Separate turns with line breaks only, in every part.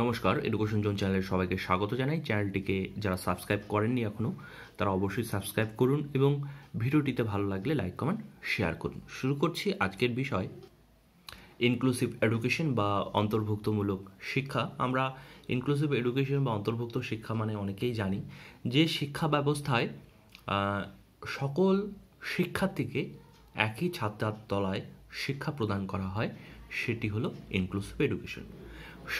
নমস্কার education zone চ্যানেলের সবাইকে স্বাগত জানাই চ্যানেলটিকে যারা সাবস্ক্রাইব করেননি এখনও তারা অবশ্যই সাবস্ক্রাইব করুন এবং ভিডিওটিতে ভালো লাগলে লাইক কমেন্ট শেয়ার করুন শুরু করছি আজকের বিষয় ইনক্লুসিভ এডুকেশন বা অন্তর্ভুক্তমূলক শিক্ষা আমরা ইনক্লুসিভ এডুকেশন বা অন্তর্ভুক্ত শিক্ষা মানে অনেকেই জানি যে শিক্ষা ব্যবস্থায় সকল শিক্ষার্থীকে একই ছাত্রার তলায় শিক্ষা প্রদান করা হয় সেটি হলো ইনক্লুসিভ এডুকেশন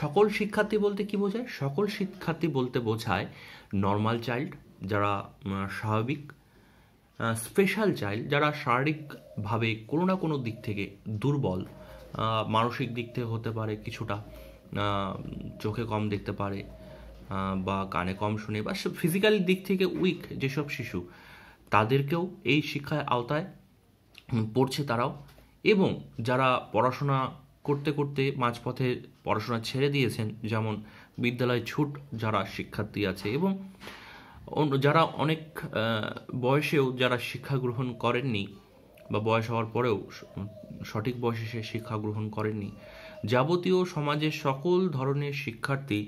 সকল শিক্ষার্থী বলতে কি বোঝায় সকল শিক্ষার্থী বলতে বোঝায় নর্মাল চাইল্ড যারা স্বাভাবিক স্পেশাল চাইল্ড যারা শারীরিকভাবে কোনো না কোনো দিক থেকে দুর্বল মানসিক দিক থেকে হতে পারে কিছুটা চোখে কম দেখতে পারে বা কানে কম শুনে বা ফিজিক্যাল দিক থেকে উইক যেসব শিশু তাদেরকেও এই শিক্ষার আওতায় পড়ছে তারাও এবং যারা পড়াশোনা করতে করতে মাঝপথে পড়াশোনা ছেড়ে দিয়েছেন যেমন বিদ্যালয় ছুট যারা শিক্ষার্থী আছে এবং যারা অনেক বয়সেও যারা শিক্ষা গ্রহণ করেননি বা বয়স হওয়ার পরেও সঠিক বয়সে সে শিক্ষা গ্রহণ করেননি যাবতীয় সমাজের সকল ধরনের শিক্ষার্থী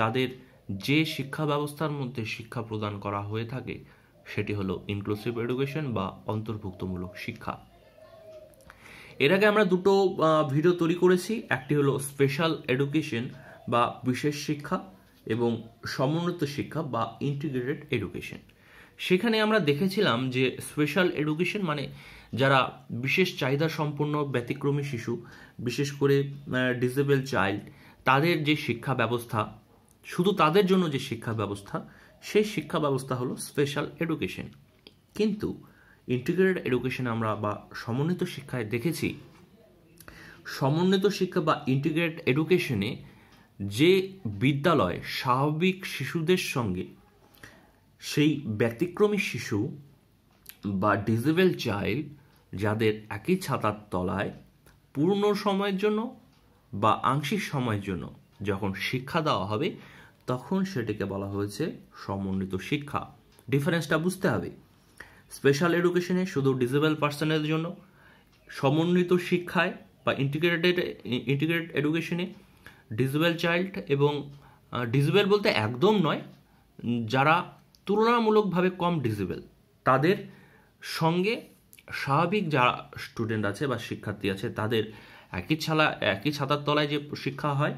তাদের যে শিক্ষা ব্যবস্থার মধ্যে শিক্ষা প্রদান করা হয়ে থাকে সেটি হলো ইনক্লুসিভ এডুকেশন বা অন্তর্ভুক্তমূলক শিক্ষা এর আগে আমরা দুটো ভিডিও তৈরি করেছি একটি হলো স্পেশাল এডুকেশন বা বিশেষ শিক্ষা এবং সমুন্নত শিক্ষা বা ইন্টিগ্রেটেড এডুকেশন সেখানে আমরা দেখেছিলাম যে স্পেশাল এডুকেশন মানে যারা বিশেষ চাহিদা সম্পন্ন ব্যতিক্রমী শিশু বিশেষ করে ডিসেবল চাইল্ড তাদের যে শিক্ষা ব্যবস্থা শুধু তাদের জন্য যে শিক্ষা ব্যবস্থা সেই শিক্ষা ব্যবস্থা হলো স্পেশাল এডুকেশন কিন্তু ইন্টিগ্রেটেড এডুকেশন আমরা বা সমন্বিত শিক্ষায় দেখেছি সমন্বিত শিক্ষা বা ইন্টিগ্রেটেড এডুকেশনে যে বিদ্যালয় স্বাভাবিক শিশুদের সঙ্গে সেই ব্যতিক্রমী শিশু বা ডিজেবেল চাইল্ড যাদের একই ছাতার তলায় পূর্ণ সময়ের জন্য বা আংশিক সময়ের জন্য যখন শিক্ষা দেওয়া হবে তখন সেটিকে বলা হয়েছে সমন্বিত শিক্ষা ডিফারেন্সটা বুঝতে হবে স্পেশাল এডুকেশনে শুধু ডিসেবল পার্সনের জন্য সমন্বিত শিক্ষায় বা ইন্টিগ্রেটেড ইন্টিগ্রেটেড এডুকেশনে ডিসেবল চাইল্ড এবং ডিসেবল বলতে একদম নয় যারা তুলনামূলকভাবে কম ডিসেবল তাদের সঙ্গে স্বাভাবিক যারা স্টুডেন্ট আছে বা শিক্ষার্থী আছে তাদের একই ছালা একই ছাতার তলায় যে শিক্ষা হয়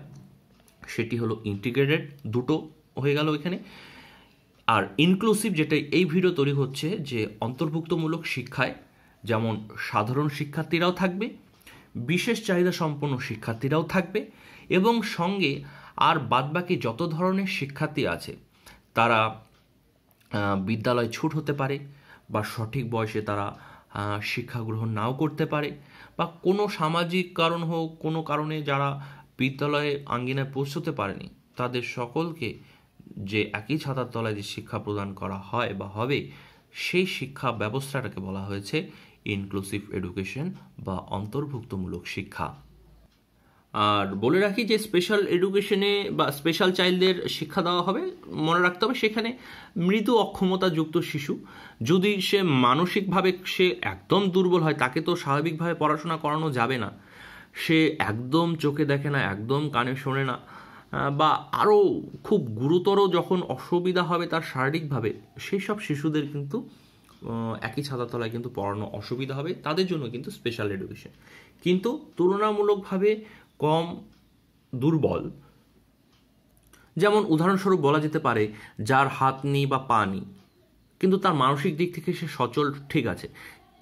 সেটি হলো ইন্টিগ্রেটেড দুটো হয়ে গেল এখানে আর ইনক্লুসিভ যেটা এই ভিডিও তৈরি হচ্ছে যে অন্তর্ভুক্তমূলক শিক্ষায় যেমন সাধারণ শিক্ষার্থীরাও থাকবে বিশেষ চাহিদা সম্পন্ন শিক্ষার্থীরাও থাকবে এবং সঙ্গে আর বাদবাকি যত ধরনের শিক্ষার্থী আছে তারা বিদ্যালয় ছুট হতে পারে বা সঠিক বয়সে তারা শিক্ষা গ্রহণ নাও করতে পারে বা কোনো সামাজিক কারণ হোক কোনো কারণে যারা বিদ্যালয়ে আঙ্গিনায় পৌঁছতে পারেনি তাদের সকলকে যে একই ছাতার তলায় যে শিক্ষা প্রদান করা হয় বা হবে সেই শিক্ষা ব্যবস্থাটাকে বলা হয়েছে ইনক্লুসিভ এডুকেশন বা অন্তর্ভুক্তমূলক শিক্ষা আর বলে রাখি যে স্পেশাল এডুকেশনে বা স্পেশাল চাইল্ডদের শিক্ষা দেওয়া হবে মনে রাখতে হবে সেখানে মৃদু অক্ষমতাযুক্ত শিশু যদি সে মানসিকভাবে সে একদম দুর্বল হয় তাকে তো স্বাভাবিকভাবে পড়াশোনা করানো যাবে না সে একদম চোখে দেখে না একদম কানে শোনে না বা আরও খুব গুরুতর যখন অসুবিধা হবে তার শারীরিকভাবে সেই সব শিশুদের কিন্তু একই ছাতাতলায় কিন্তু পড়ানো অসুবিধা হবে তাদের জন্য কিন্তু স্পেশাল এডুকেশন কিন্তু তুলনামূলকভাবে কম দুর্বল যেমন উদাহরণস্বরূপ বলা যেতে পারে যার হাত নেই বা পা নেই কিন্তু তার মানসিক দিক থেকে সে সচল ঠিক আছে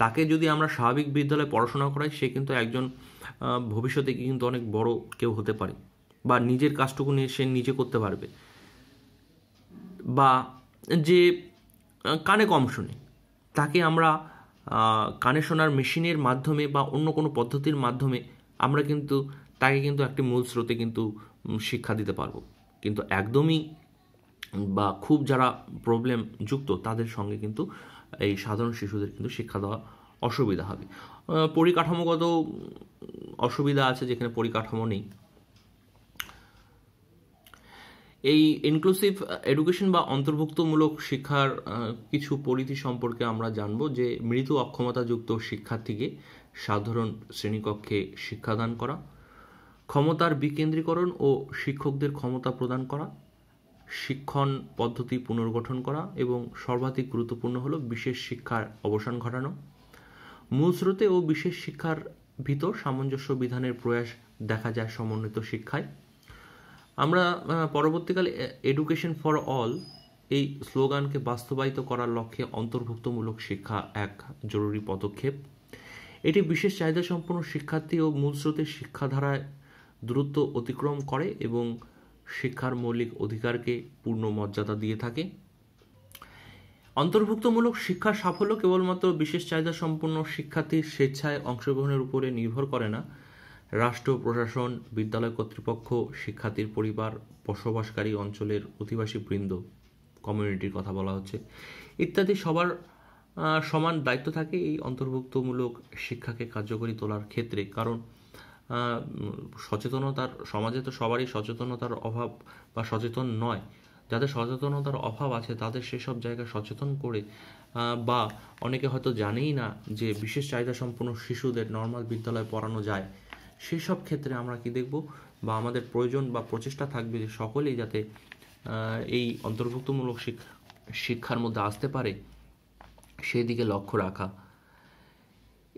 তাকে যদি আমরা স্বাভাবিক বিদ্যালয়ে পড়াশোনা করাই সে কিন্তু একজন ভবিষ্যতে কিন্তু অনেক বড় কেউ হতে পারে বা নিজের কাজটুকু নিয়ে সে নিজে করতে পারবে বা যে কানে কম শোনে তাকে আমরা কানে শোনার মেশিনের মাধ্যমে বা অন্য কোনো পদ্ধতির মাধ্যমে আমরা কিন্তু তাকে কিন্তু একটি মূল স্রোতে কিন্তু শিক্ষা দিতে পারবো কিন্তু একদমই বা খুব যারা প্রবলেম যুক্ত তাদের সঙ্গে কিন্তু এই সাধারণ শিশুদের কিন্তু শিক্ষা দেওয়া অসুবিধা হবে পরিকাঠামোগত অসুবিধা আছে যেখানে পরিকাঠামো নেই এই ইনক্লুসিভ এডুকেশন uh, বা অন্তর্ভুক্তমূলক শিক্ষার uh, কিছু পরিধি সম্পর্কে আমরা জানব যে মৃদু অক্ষমতাযুক্ত শিক্ষার্থীকে সাধারণ শ্রেণীকক্ষে শিক্ষাদান করা ক্ষমতার বিকেন্দ্রীকরণ ও শিক্ষকদের ক্ষমতা প্রদান করা শিক্ষণ পদ্ধতি পুনর্গঠন করা এবং সর্বাধিক গুরুত্বপূর্ণ হল বিশেষ শিক্ষার অবসান ঘটানো মূল স্রোতে ও বিশেষ শিক্ষার ভিতর সামঞ্জস্য বিধানের প্রয়াস দেখা যায় সমন্বিত শিক্ষায় আমরা পরবর্তীকালে এডুকেশন ফর অল এই স্লোগানকে বাস্তবায়িত করার লক্ষ্যে অন্তর্ভুক্তমূলক শিক্ষা এক জরুরি পদক্ষেপ এটি বিশেষ চাহিদা সম্পন্ন শিক্ষার্থী ও মূল স্রোতের শিক্ষাধারায় দূরত্ব অতিক্রম করে এবং শিক্ষার মৌলিক অধিকারকে পূর্ণ মর্যাদা দিয়ে থাকে অন্তর্ভুক্তমূলক শিক্ষার সাফল্য কেবলমাত্র বিশেষ চাহিদা সম্পন্ন শিক্ষার্থীর স্বেচ্ছায় অংশগ্রহণের উপরে নির্ভর করে না রাষ্ট্র প্রশাসন বিদ্যালয় কর্তৃপক্ষ শিক্ষার্থীর পরিবার বসবাসকারী অঞ্চলের অধিবাসী বৃন্দ কমিউনিটির কথা বলা হচ্ছে ইত্যাদি সবার সমান দায়িত্ব থাকে এই অন্তর্ভুক্তমূলক শিক্ষাকে কার্যকরী তোলার ক্ষেত্রে কারণ সচেতনতার সমাজে তো সবারই সচেতনতার অভাব বা সচেতন নয় যাদের সচেতনতার অভাব আছে তাদের সেসব জায়গা সচেতন করে বা অনেকে হয়তো জানেই না যে বিশেষ চাহিদা সম্পন্ন শিশুদের নর্মাল বিদ্যালয়ে পড়ানো যায় সেসব ক্ষেত্রে আমরা কি দেখব বা আমাদের প্রয়োজন বা প্রচেষ্টা থাকবে যে সকলেই যাতে এই অন্তর্ভুক্তমূলক শিক্ষা শিক্ষার মধ্যে আসতে পারে সেদিকে লক্ষ্য রাখা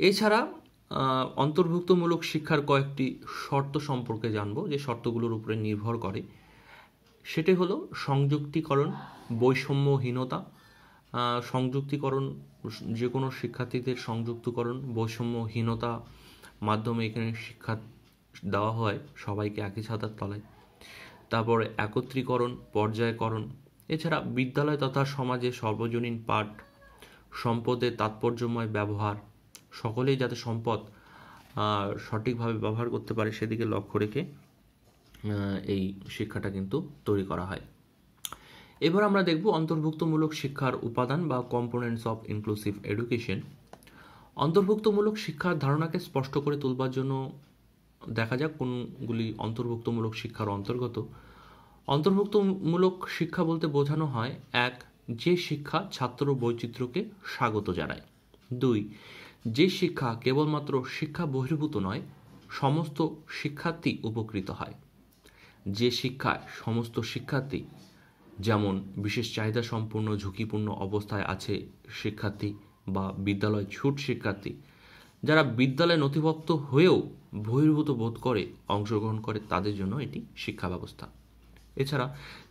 এছাড়া অন্তর্ভুক্তমূলক শিক্ষার কয়েকটি শর্ত সম্পর্কে জানব যে শর্তগুলোর উপরে নির্ভর করে সেটি হলো সংযুক্তিকরণ বৈষম্যহীনতা সংযুক্তিকরণ যে কোনো শিক্ষার্থীদের সংযুক্তকরণ বৈষম্যহীনতা মাধ্যমে এখানে শিক্ষা দেওয়া হয় সবাইকে একই ছাতার তলায় তারপরে একত্রীকরণ পর্যায়করণ এছাড়া বিদ্যালয় তথা সমাজে সর্বজনীন পাঠ সম্পদের তাৎপর্যময় ব্যবহার সকলেই যাতে সম্পদ সঠিকভাবে ব্যবহার করতে পারে সেদিকে লক্ষ্য রেখে এই শিক্ষাটা কিন্তু তৈরি করা হয় এবার আমরা দেখব অন্তর্ভুক্তমূলক শিক্ষার উপাদান বা কম্পোনেন্টস অফ ইনক্লুসিভ এডুকেশন অন্তর্ভুক্তমূলক শিক্ষার ধারণাকে স্পষ্ট করে তুলবার জন্য দেখা যাক কোনগুলি অন্তর্ভুক্তমূলক শিক্ষার অন্তর্গত অন্তর্ভুক্তমূলক শিক্ষা বলতে বোঝানো হয় এক যে শিক্ষা ছাত্র বৈচিত্র্যকে স্বাগত জানায় দুই যে শিক্ষা কেবলমাত্র শিক্ষা বহির্ভূত নয় সমস্ত শিক্ষার্থী উপকৃত হয় যে শিক্ষায় সমস্ত শিক্ষার্থী যেমন বিশেষ চাহিদা সম্পূর্ণ ঝুঁকিপূর্ণ অবস্থায় আছে শিক্ষার্থী বা বিদ্যালয় ছুট শিক্ষার্থী যারা বিদ্যালয়ে নথিভুক্ত হয়েও বহির্ভূত বোধ করে অংশগ্রহণ করে তাদের জন্য এটি শিক্ষা ব্যবস্থা এছাড়া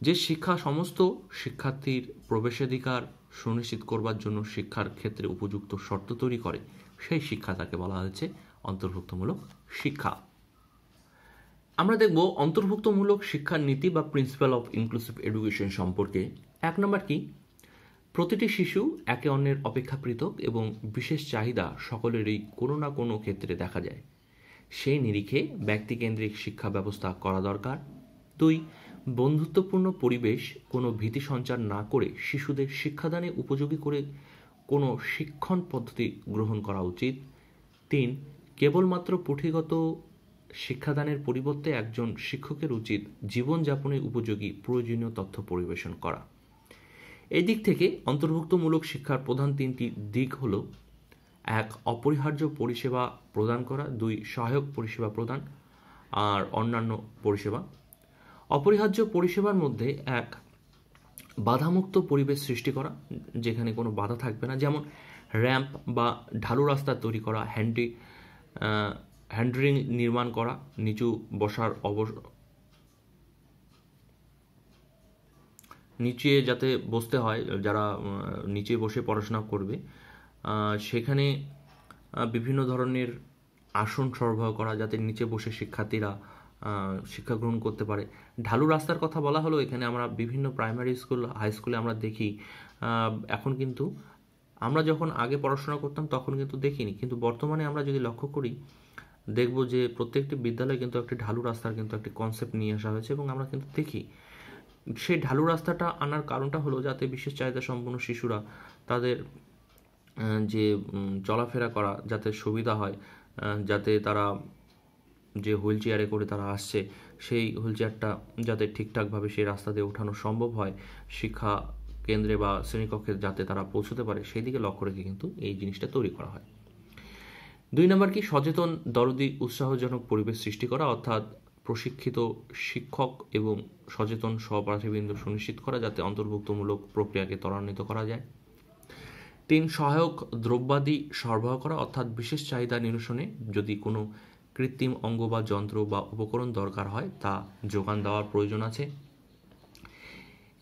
যে শিক্ষা সমস্ত শিক্ষার্থীর প্রবেশাধিকার সুনিশ্চিত করবার জন্য শিক্ষার ক্ষেত্রে উপযুক্ত শর্ত তৈরি করে সেই শিক্ষা তাকে বলা হয়েছে অন্তর্ভুক্তমূলক শিক্ষা আমরা দেখব অন্তর্ভুক্তমূলক শিক্ষার নীতি বা প্রিন্সিপাল অফ ইনক্লুসিভ এডুকেশন সম্পর্কে এক নম্বর কি প্রতিটি শিশু একে অন্যের অপেক্ষা পৃথক এবং বিশেষ চাহিদা সকলেরই কোনো না কোনো ক্ষেত্রে দেখা যায় সেই নিরিখে ব্যক্তিকেন্দ্রিক শিক্ষা ব্যবস্থা করা দরকার দুই বন্ধুত্বপূর্ণ পরিবেশ কোনো ভীতি সঞ্চার না করে শিশুদের শিক্ষাদানে উপযোগী করে কোনো শিক্ষণ পদ্ধতি গ্রহণ করা উচিত তিন কেবলমাত্র পুঁথিগত শিক্ষাদানের পরিবর্তে একজন শিক্ষকের উচিত জীবনযাপনে উপযোগী প্রয়োজনীয় তথ্য পরিবেশন করা এই দিক থেকে অন্তর্ভুক্তমূলক শিক্ষার প্রধান তিনটি দিক হল এক অপরিহার্য পরিষেবা প্রদান করা দুই সহায়ক পরিষেবা প্রদান আর অন্যান্য পরিষেবা অপরিহার্য পরিষেবার মধ্যে এক বাধামুক্ত পরিবেশ সৃষ্টি করা যেখানে কোনো বাধা থাকবে না যেমন র্যাম্প বা ঢালু রাস্তা তৈরি করা হ্যান্ডি হ্যান্ডরিং নির্মাণ করা নিচু বসার অবস নিচে যাতে বসতে হয় যারা নিচে বসে পড়াশোনা করবে সেখানে বিভিন্ন ধরনের আসন সরবরাহ করা যাতে নিচে বসে শিক্ষার্থীরা শিক্ষা গ্রহণ করতে পারে ঢালু রাস্তার কথা বলা হলো এখানে আমরা বিভিন্ন প্রাইমারি স্কুল হাই স্কুলে আমরা দেখি এখন কিন্তু আমরা যখন আগে পড়াশোনা করতাম তখন কিন্তু দেখিনি কিন্তু বর্তমানে আমরা যদি লক্ষ্য করি দেখব যে প্রত্যেকটি বিদ্যালয়ে কিন্তু একটি ঢালু রাস্তার কিন্তু একটি কনসেপ্ট নিয়ে আসা হয়েছে এবং আমরা কিন্তু দেখি সেই ঢালু রাস্তাটা আনার কারণটা হলো যাতে বিশেষ চাহিদা সম্পন্ন শিশুরা তাদের যে চলাফেরা করা যাতে সুবিধা হয় যাতে তারা যে হুইল চেয়ারে করে তারা আসছে সেই হুইল চেয়ারটা যাতে ঠিকঠাকভাবে সেই রাস্তা দিয়ে ওঠানো সম্ভব হয় শিক্ষা কেন্দ্রে বা শ্রেণীকক্ষে যাতে তারা পৌঁছতে পারে সেই দিকে লক্ষ্য রেখে কিন্তু এই জিনিসটা তৈরি করা হয় দুই নম্বর কি সচেতন দরদি উৎসাহজনক পরিবেশ সৃষ্টি করা অর্থাৎ প্রশিক্ষিত শিক্ষক এবং সচেতন সহপাঠীবৃন্দ সুনিশ্চিত করা যাতে অন্তর্ভুক্তমূলক প্রক্রিয়াকে ত্বরান্বিত করা যায় তিন সহায়ক দ্রব্যাদি সরবরাহ করা অর্থাৎ বিশেষ চাহিদা নিরসনে যদি কোনো কৃত্রিম অঙ্গ বা যন্ত্র বা উপকরণ দরকার হয় তা যোগান দেওয়ার প্রয়োজন আছে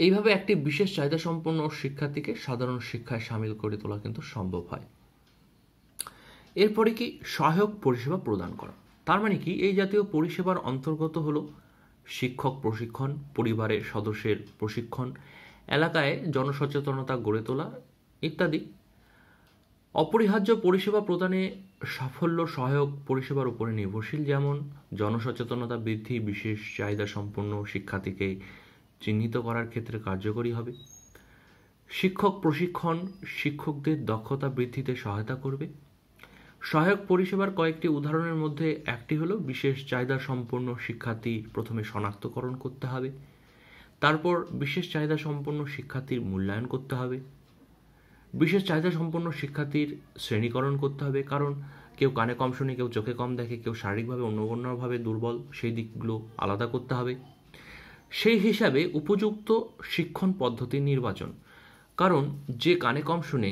এইভাবে একটি বিশেষ চাহিদা সম্পন্ন শিক্ষার্থীকে সাধারণ শিক্ষায় সামিল করে তোলা কিন্তু সম্ভব হয় এরপরে কি সহায়ক পরিষেবা প্রদান করা তার মানে কি এই জাতীয় পরিষেবার অন্তর্গত হল শিক্ষক প্রশিক্ষণ পরিবারের সদস্যের প্রশিক্ষণ এলাকায় জনসচেতনতা গড়ে তোলা ইত্যাদি অপরিহার্য পরিষেবা প্রদানে সাফল্য সহায়ক পরিষেবার উপরে নির্ভরশীল যেমন জনসচেতনতা বৃদ্ধি বিশেষ চাহিদা সম্পন্ন শিক্ষার্থীকে চিহ্নিত করার ক্ষেত্রে কার্যকরী হবে শিক্ষক প্রশিক্ষণ শিক্ষকদের দক্ষতা বৃদ্ধিতে সহায়তা করবে সহায়ক পরিষেবার কয়েকটি উদাহরণের মধ্যে একটি হলো বিশেষ চাহিদা সম্পন্ন শিক্ষার্থী প্রথমে শনাক্তকরণ করতে হবে তারপর বিশেষ চাহিদা সম্পন্ন শিক্ষার্থীর মূল্যায়ন করতে হবে বিশেষ চাহিদা সম্পন্ন শিক্ষার্থীর শ্রেণীকরণ করতে হবে কারণ কেউ কানে কম শুনে কেউ চোখে কম দেখে কেউ শারীরিকভাবে অন্যগণ্যভাবে দুর্বল সেই দিকগুলো আলাদা করতে হবে সেই হিসাবে উপযুক্ত শিক্ষণ পদ্ধতি নির্বাচন কারণ যে কানে কম শুনে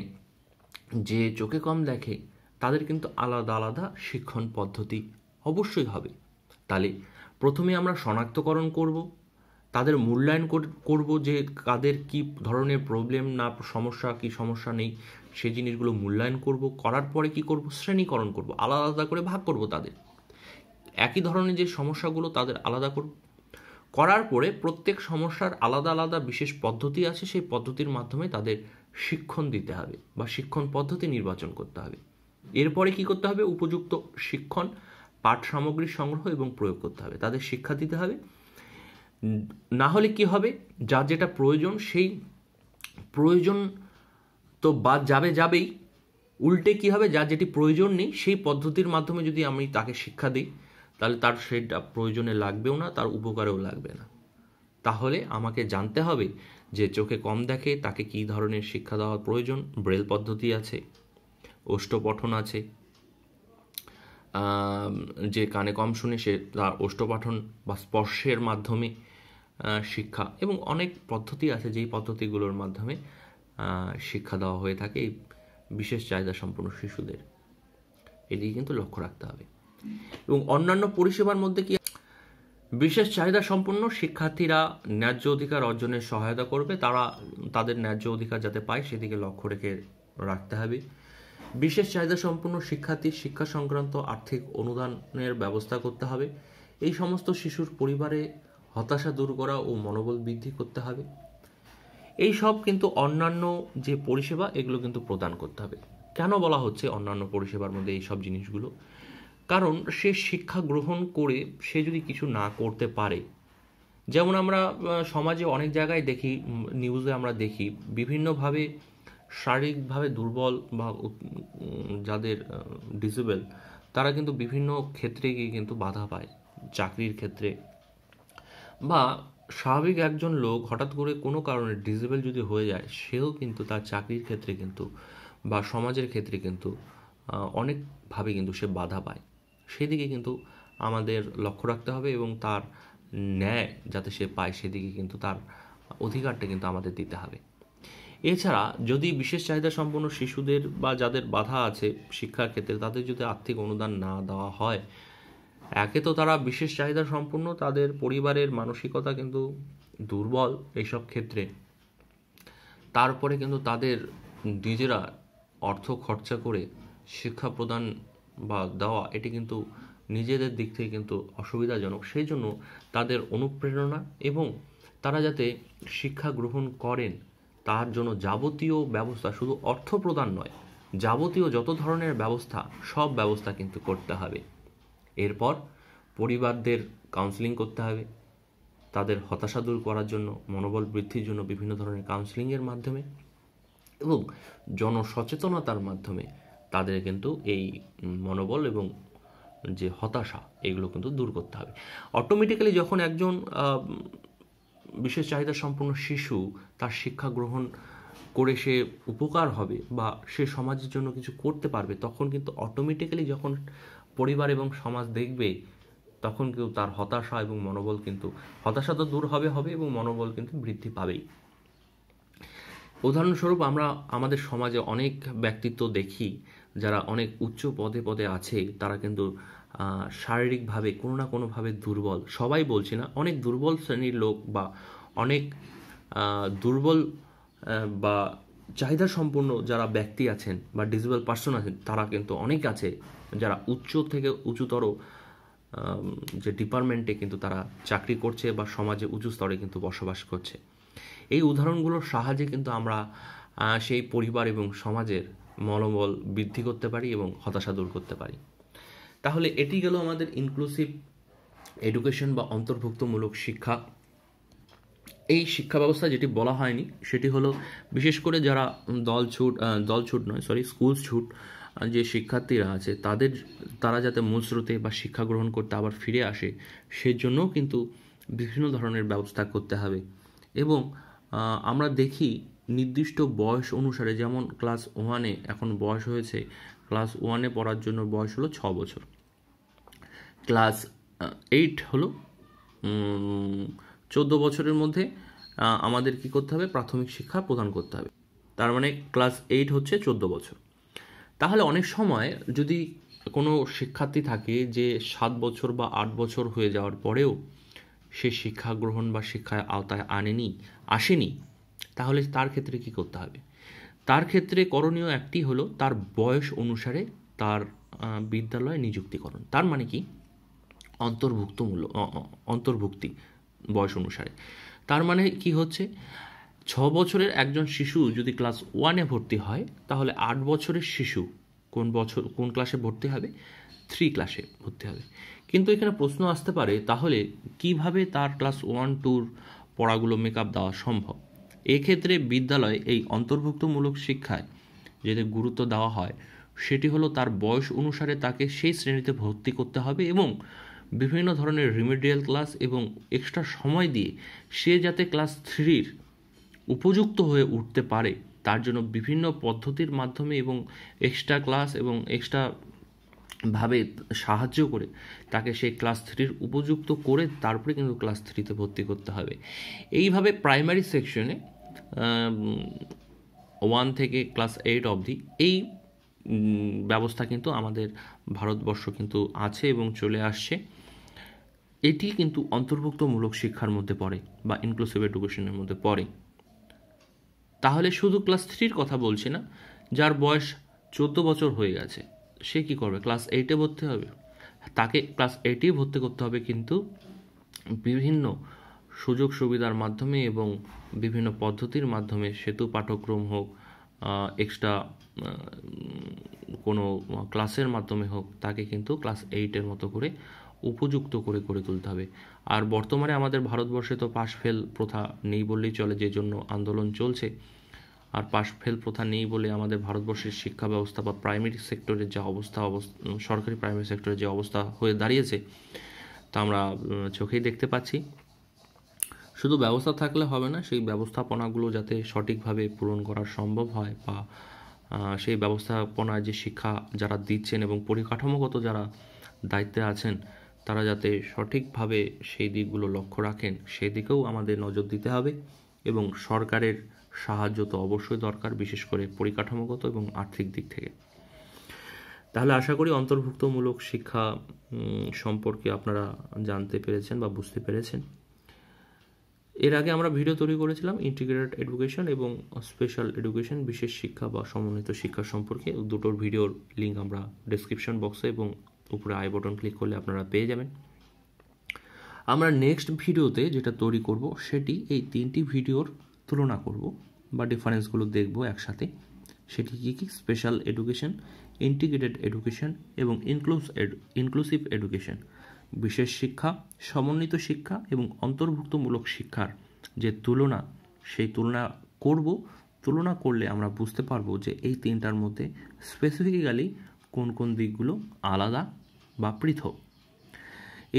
যে চোখে কম দেখে তাদের কিন্তু আলাদা আলাদা শিক্ষণ পদ্ধতি অবশ্যই হবে তাহলে প্রথমে আমরা শনাক্তকরণ করব তাদের মূল্যায়ন করব যে কাদের কি ধরনের প্রবলেম না সমস্যা কি সমস্যা নেই সে জিনিসগুলো মূল্যায়ন করব করার পরে কি করব শ্রেণীকরণ করব আলাদা আলাদা করে ভাগ করব তাদের একই ধরনের যে সমস্যাগুলো তাদের আলাদা করব করার পরে প্রত্যেক সমস্যার আলাদা আলাদা বিশেষ পদ্ধতি আছে সেই পদ্ধতির মাধ্যমে তাদের শিক্ষণ দিতে হবে বা শিক্ষণ পদ্ধতি নির্বাচন করতে হবে এরপরে কি করতে হবে উপযুক্ত শিক্ষণ পাঠ সামগ্রী সংগ্রহ এবং প্রয়োগ করতে হবে তাদের শিক্ষা দিতে হবে না হলে কি হবে যা যেটা প্রয়োজন সেই প্রয়োজন তো বাদ যাবে যাবেই উল্টে কি হবে যা যেটি প্রয়োজন নেই সেই পদ্ধতির মাধ্যমে যদি আমি তাকে শিক্ষা দিই তাহলে তার সেটা প্রয়োজনে লাগবেও না তার উপকারেও লাগবে না তাহলে আমাকে জানতে হবে যে চোখে কম দেখে তাকে কী ধরনের শিক্ষা দেওয়ার প্রয়োজন ব্রেল পদ্ধতি আছে ওষ্ঠপঠন আছে যে কানে কম শুনে সে তার ওষ্ঠপাঠন বা স্পর্শের মাধ্যমে শিক্ষা এবং অনেক পদ্ধতি আছে যেই পদ্ধতিগুলোর মাধ্যমে শিক্ষা দেওয়া হয়ে থাকে এই বিশেষ চাহিদা সম্পন্ন শিশুদের এদিকে কিন্তু লক্ষ্য রাখতে হবে এবং অন্যান্য পরিষেবার মধ্যে কি বিশেষ চাহিদা সম্পন্ন শিক্ষার্থীরা ন্যায্য অধিকার অর্জনের সহায়তা করবে তারা তাদের ন্যায্য অধিকার যাতে পায় সেদিকে লক্ষ্য রেখে রাখতে হবে বিশেষ চাহিদা সম্পন্ন শিক্ষার্থীর শিক্ষা সংক্রান্ত আর্থিক অনুদানের ব্যবস্থা করতে হবে এই সমস্ত শিশুর পরিবারে হতাশা দূর করা ও মনোবল বৃদ্ধি করতে হবে এই সব কিন্তু অন্যান্য যে পরিষেবা এগুলো কিন্তু প্রদান করতে হবে কেন বলা হচ্ছে অন্যান্য পরিষেবার মধ্যে এই সব জিনিসগুলো কারণ সে শিক্ষা গ্রহণ করে সে যদি কিছু না করতে পারে যেমন আমরা সমাজে অনেক জায়গায় দেখি নিউজে আমরা দেখি বিভিন্নভাবে শারীরিকভাবে দুর্বল বা যাদের ডিসেবল তারা কিন্তু বিভিন্ন ক্ষেত্রে গিয়ে কিন্তু বাধা পায় চাকরির ক্ষেত্রে বা স্বাভাবিক একজন লোক হঠাৎ করে কোনো কারণে ডিসেবল যদি হয়ে যায় সেও কিন্তু তার চাকরির ক্ষেত্রে কিন্তু বা সমাজের ক্ষেত্রে কিন্তু অনেকভাবে কিন্তু সে বাধা পায় সেদিকে কিন্তু আমাদের লক্ষ্য রাখতে হবে এবং তার ন্যায় যাতে সে পায় সেদিকে কিন্তু তার অধিকারটা কিন্তু আমাদের দিতে হবে এছাড়া যদি বিশেষ চাহিদা সম্পন্ন শিশুদের বা যাদের বাধা আছে শিক্ষার ক্ষেত্রে তাদের যদি আর্থিক অনুদান না দেওয়া হয় একে তো তারা বিশেষ চাহিদা সম্পন্ন তাদের পরিবারের মানসিকতা কিন্তু দুর্বল এইসব ক্ষেত্রে তারপরে কিন্তু তাদের নিজেরা অর্থ খরচা করে শিক্ষা প্রদান বা দেওয়া এটি কিন্তু নিজেদের দিক থেকে কিন্তু অসুবিধাজনক সেই জন্য তাদের অনুপ্রেরণা এবং তারা যাতে শিক্ষা গ্রহণ করেন তার জন্য যাবতীয় ব্যবস্থা শুধু অর্থ প্রদান নয় যাবতীয় যত ধরনের ব্যবস্থা সব ব্যবস্থা কিন্তু করতে হবে এরপর পরিবারদের কাউন্সিলিং করতে হবে তাদের হতাশা দূর করার জন্য মনোবল বৃদ্ধির জন্য বিভিন্ন ধরনের কাউন্সিলিংয়ের মাধ্যমে এবং জনসচেতনতার মাধ্যমে তাদের কিন্তু এই মনোবল এবং যে হতাশা এগুলো কিন্তু দূর করতে হবে অটোমেটিক্যালি যখন একজন বিশেষ চাহিদা সম্পন্ন শিশু তার শিক্ষা গ্রহণ করে সে উপকার হবে বা সে সমাজের জন্য কিছু করতে পারবে তখন কিন্তু অটোমেটিক্যালি যখন পরিবার এবং সমাজ দেখবে তখন কিন্তু তার হতাশা এবং মনোবল কিন্তু হতাশা তো দূর হবে হবে এবং মনোবল কিন্তু বৃদ্ধি পাবেই উদাহরণস্বরূপ আমরা আমাদের সমাজে অনেক ব্যক্তিত্ব দেখি যারা অনেক উচ্চ পদে পদে আছে তারা কিন্তু শারীরিকভাবে কোনো না কোনোভাবে দুর্বল সবাই বলছি না অনেক দুর্বল শ্রেণীর লোক বা অনেক দুর্বল বা চাহিদা সম্পন্ন যারা ব্যক্তি আছেন বা ডিজেবল পার্সন আছেন তারা কিন্তু অনেক আছে যারা উচ্চ থেকে উঁচুতর যে ডিপার্টমেন্টে কিন্তু তারা চাকরি করছে বা সমাজে উঁচু স্তরে কিন্তু বসবাস করছে এই উদাহরণগুলোর সাহায্যে কিন্তু আমরা সেই পরিবার এবং সমাজের মনোবল বৃদ্ধি করতে পারি এবং হতাশা দূর করতে পারি তাহলে এটি গেল আমাদের ইনক্লুসিভ এডুকেশন বা অন্তর্ভুক্তমূলক শিক্ষা এই শিক্ষা ব্যবস্থা যেটি বলা হয়নি সেটি হলো বিশেষ করে যারা দল ছুট দল ছুট নয় সরি স্কুল ছুট যে শিক্ষার্থীরা আছে তাদের তারা যাতে মূল স্রোতে বা শিক্ষা গ্রহণ করতে আবার ফিরে আসে সেজন্যও কিন্তু বিভিন্ন ধরনের ব্যবস্থা করতে হবে এবং আমরা দেখি নির্দিষ্ট বয়স অনুসারে যেমন ক্লাস ওয়ানে এখন বয়স হয়েছে ক্লাস ওয়ানে পড়ার জন্য বয়স হলো ছ বছর ক্লাস এইট হলো চোদ্দ বছরের মধ্যে আমাদের কি করতে হবে প্রাথমিক শিক্ষা প্রদান করতে হবে তার মানে ক্লাস এইট হচ্ছে চোদ্দ বছর তাহলে অনেক সময় যদি কোনো শিক্ষার্থী থাকে যে সাত বছর বা আট বছর হয়ে যাওয়ার পরেও সে শিক্ষা গ্রহণ বা শিক্ষার আওতায় আনেনি আসেনি তাহলে তার ক্ষেত্রে কি করতে হবে তার ক্ষেত্রে করণীয় একটি হলো তার বয়স অনুসারে তার বিদ্যালয়ে নিযুক্তিকরণ তার মানে কি অন্তর্ভুক্তমূলক অন্তর্ভুক্তি বয়স অনুসারে তার মানে কি হচ্ছে ছ বছরের একজন শিশু যদি ক্লাস ওয়ানে ভর্তি হয় তাহলে আট বছরের শিশু কোন বছর কোন ক্লাসে ভর্তি হবে থ্রি ক্লাসে ভর্তি হবে কিন্তু এখানে প্রশ্ন আসতে পারে তাহলে কিভাবে তার ক্লাস ওয়ান টুর পড়াগুলো মেক আপ দেওয়া সম্ভব এক্ষেত্রে বিদ্যালয়ে এই অন্তর্ভুক্তমূলক শিক্ষায় যদি গুরুত্ব দেওয়া হয় সেটি হলো তার বয়স অনুসারে তাকে সেই শ্রেণীতে ভর্তি করতে হবে এবং বিভিন্ন ধরনের রিমেডিয়াল ক্লাস এবং এক্সট্রা সময় দিয়ে সে যাতে ক্লাস থ্রির উপযুক্ত হয়ে উঠতে পারে তার জন্য বিভিন্ন পদ্ধতির মাধ্যমে এবং এক্সট্রা ক্লাস এবং এক্সট্রা ভাবে সাহায্য করে তাকে সেই ক্লাস থ্রির উপযুক্ত করে তারপরে কিন্তু ক্লাস থ্রিতে ভর্তি করতে হবে এইভাবে প্রাইমারি সেকশনে ওয়ান থেকে ক্লাস এইট অবধি এই ব্যবস্থা কিন্তু আমাদের ভারতবর্ষ কিন্তু আছে এবং চলে আসছে এটি কিন্তু অন্তর্ভুক্তমূলক শিক্ষার মধ্যে পড়ে বা ইনক্লুসিভ এডুকেশনের মধ্যে পড়ে তাহলে শুধু ক্লাস থ্রির কথা বলছি না যার বয়স চোদ্দো বছর হয়ে গেছে সে কি করবে ক্লাস এইটে ভর্তি হবে তাকে ক্লাস এইটেই ভর্তি করতে হবে কিন্তু বিভিন্ন সুযোগ সুবিধার মাধ্যমে এবং বিভিন্ন পদ্ধতির মাধ্যমে সেতু পাঠ্যক্রম হোক এক্সট্রা কোনো ক্লাসের মাধ্যমে হোক তাকে কিন্তু ক্লাস এইটের মতো করে উপযুক্ত করে করে তুলতে হবে আর বর্তমানে আমাদের ভারতবর্ষে তো পাশ ফেল প্রথা নেই বললেই চলে যে জন্য আন্দোলন চলছে আর পাশ ফেল প্রথা নেই বলে আমাদের ভারতবর্ষের শিক্ষা ব্যবস্থা বা প্রাইমারি সেক্টরের যা অবস্থা সরকারি প্রাইমারি সেক্টরের যে অবস্থা হয়ে দাঁড়িয়েছে তা আমরা চোখেই দেখতে পাচ্ছি শুধু ব্যবস্থা থাকলে হবে না সেই ব্যবস্থাপনাগুলো যাতে সঠিকভাবে পূরণ করা সম্ভব হয় বা সেই ব্যবস্থাপনায় যে শিক্ষা যারা দিচ্ছেন এবং পরিকাঠামোগত যারা দায়িত্বে আছেন তারা যাতে সঠিকভাবে সেই দিকগুলো লক্ষ্য রাখেন সেদিকেও আমাদের নজর দিতে হবে এবং সরকারের সাহায্য তো অবশ্যই দরকার বিশেষ করে পরিকাঠামোগত এবং আর্থিক দিক থেকে তাহলে আশা করি অন্তর্ভুক্তমূলক শিক্ষা সম্পর্কে আপনারা জানতে পেরেছেন বা বুঝতে পেরেছেন এর আগে আমরা ভিডিও তৈরি করেছিলাম ইন্টিগ্রেটেড এডুকেশন এবং স্পেশাল এডুকেশন বিশেষ শিক্ষা বা সমন্বিত শিক্ষা সম্পর্কে দুটোর ভিডিওর লিঙ্ক আমরা ডেসক্রিপশন বক্সে এবং উপরে আই বটন ক্লিক করলে আপনারা পেয়ে যাবেন আমরা নেক্সট ভিডিওতে যেটা তৈরি করব সেটি এই তিনটি ভিডিওর তুলনা করব বা ডিফারেন্সগুলো দেখব একসাথে সেটি কী কী স্পেশাল এডুকেশন ইন্টিগ্রেটেড এডুকেশন এবং ইনক্লুস ইনক্লুসিভ এডুকেশন বিশেষ শিক্ষা সমন্বিত শিক্ষা এবং অন্তর্ভুক্তমূলক শিক্ষার যে তুলনা সেই তুলনা করব তুলনা করলে আমরা বুঝতে পারবো যে এই তিনটার মধ্যে স্পেসিফিক্যালি কোন কোন দিকগুলো আলাদা বা পৃথক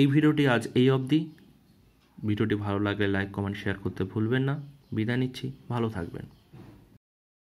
এই ভিডিওটি আজ এই অবধি ভিডিওটি ভালো লাগলে লাইক কমেন্ট শেয়ার করতে ভুলবেন না বিদায় নিচ্ছি ভালো থাকবেন